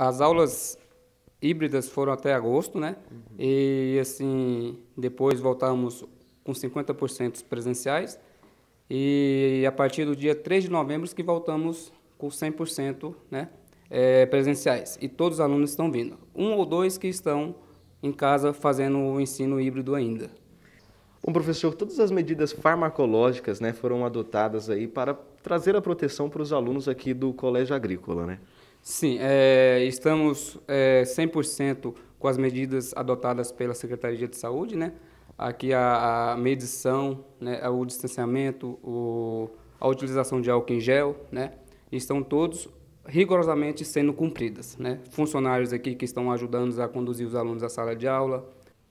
as aulas híbridas foram até agosto, né? Uhum. E assim, depois voltamos com 50% presenciais. E a partir do dia 3 de novembro que voltamos com 100% né, é, presenciais. E todos os alunos estão vindo. Um ou dois que estão em casa fazendo o ensino híbrido ainda. Bom, professor, todas as medidas farmacológicas né, foram adotadas aí para trazer a proteção para os alunos aqui do Colégio Agrícola, né? Sim, é, estamos é, 100% com as medidas adotadas pela Secretaria de Saúde, né? Aqui a, a medição, né, o distanciamento, o, a utilização de álcool em gel, né? Estão todos rigorosamente sendo cumpridas, né? Funcionários aqui que estão ajudando a conduzir os alunos à sala de aula.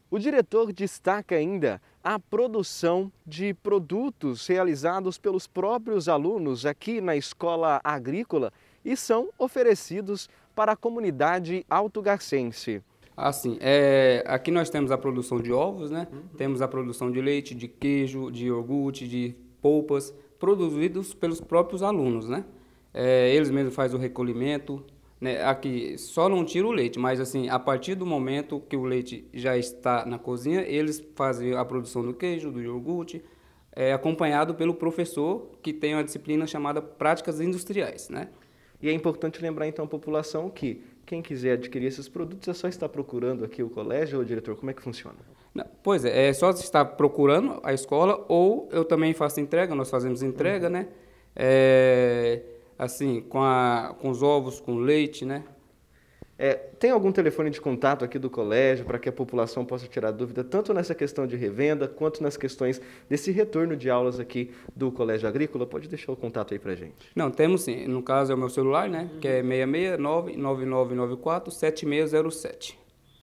O diretor destaca ainda a produção de produtos realizados pelos próprios alunos aqui na Escola Agrícola e são oferecidos para a comunidade autogarcense. Assim, é, aqui nós temos a produção de ovos, né? Uhum. Temos a produção de leite, de queijo, de iogurte, de polpas, produzidos pelos próprios alunos, né? É, eles mesmos fazem o recolhimento, né, aqui só não tira o leite, mas assim, a partir do momento que o leite já está na cozinha, eles fazem a produção do queijo, do iogurte, é, acompanhado pelo professor que tem uma disciplina chamada práticas industriais, né? E é importante lembrar então à população que quem quiser adquirir esses produtos é só estar procurando aqui o colégio ou diretor, como é que funciona? pois é, é só estar procurando a escola ou eu também faço entrega, nós fazemos entrega, uhum. né? É assim, com, a, com os ovos, com leite, né? É, tem algum telefone de contato aqui do colégio para que a população possa tirar dúvida, tanto nessa questão de revenda, quanto nas questões desse retorno de aulas aqui do Colégio Agrícola? Pode deixar o contato aí para gente. Não, temos sim. No caso é o meu celular, né? Uhum. Que é 669-9994-7607.